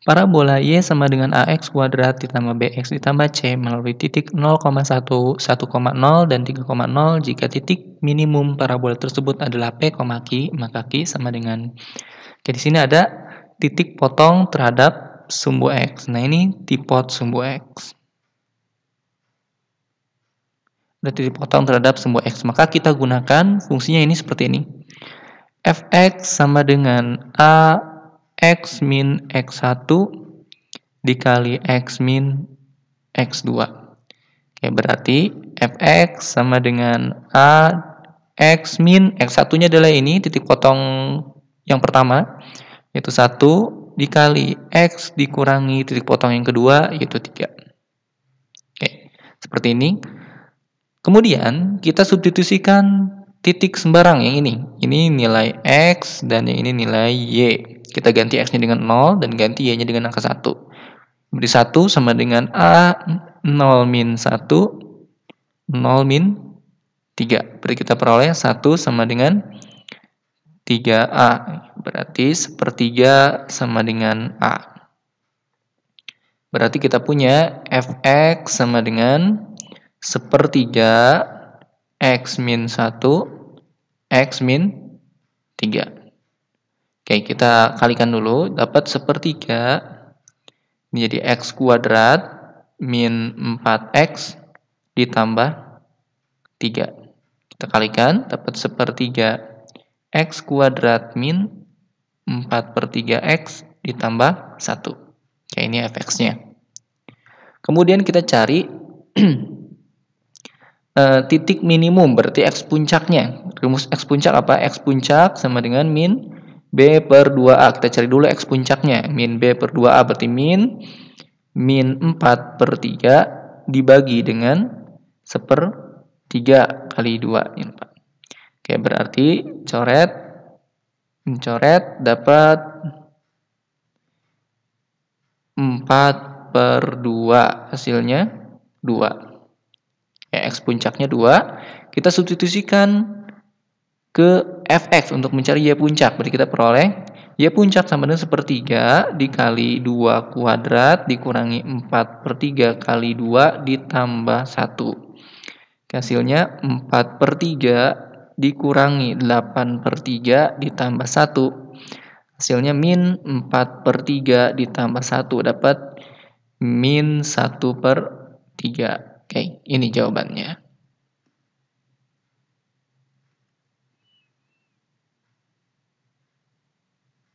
Parabola Y sama dengan AX kuadrat ditambah BX ditambah C melalui titik 0,1, 1,0, dan 3,0 jika titik minimum parabola tersebut adalah P, Q, maka Q sama dengan... Jadi sini ada titik potong terhadap sumbu X. Nah ini dipot sumbu X. Ada titik potong terhadap sumbu X. Maka kita gunakan fungsinya ini seperti ini. Fx sama dengan A X min X1 dikali X min X2. Oke, berarti Fx sama dengan A X min X1-nya adalah ini, titik potong yang pertama, yaitu 1 dikali X dikurangi titik potong yang kedua, yaitu 3. Oke, seperti ini. Kemudian, kita substitusikan titik sembarang yang ini. Ini nilai X dan yang ini nilai Y. Kita ganti X-nya dengan 0 dan ganti Y-nya dengan angka 1. Beri 1 sama dengan A 0 min 1, 0 min 3. Berarti kita peroleh 1 sama dengan 3A. Berarti sepertiga sama dengan A. Berarti kita punya Fx sama dengan sepertiga X min 1, X min 3. Oke, kita kalikan dulu. Dapat sepertiga menjadi X kuadrat min 4X ditambah 3. Kita kalikan, dapat sepertiga X kuadrat min 4 per 3X ditambah 1. Oke, ini fx-nya. Kemudian kita cari eh, titik minimum, berarti X puncaknya. Rumus X puncak apa? X puncak sama dengan min B per 2A. Kita cari dulu X puncaknya. Min B per 2A berarti min. Min 4 per 3 dibagi dengan 1 per 3 kali 2. 4. Oke, berarti coret. Mencoret dapat 4 per 2 hasilnya 2. Ya, X puncaknya 2. Kita substitusikan ke fx untuk mencari y puncak. Berarti kita peroleh y puncak sama dengan sepertiga dikali 2 kuadrat dikurangi 4 per 3 kali 2 ditambah 1. Hasilnya 4 per 3 dikurangi 8 per 3 ditambah 1. Hasilnya min 4 per 3 ditambah 1 dapat min 1 per 3. Oke, ini jawabannya.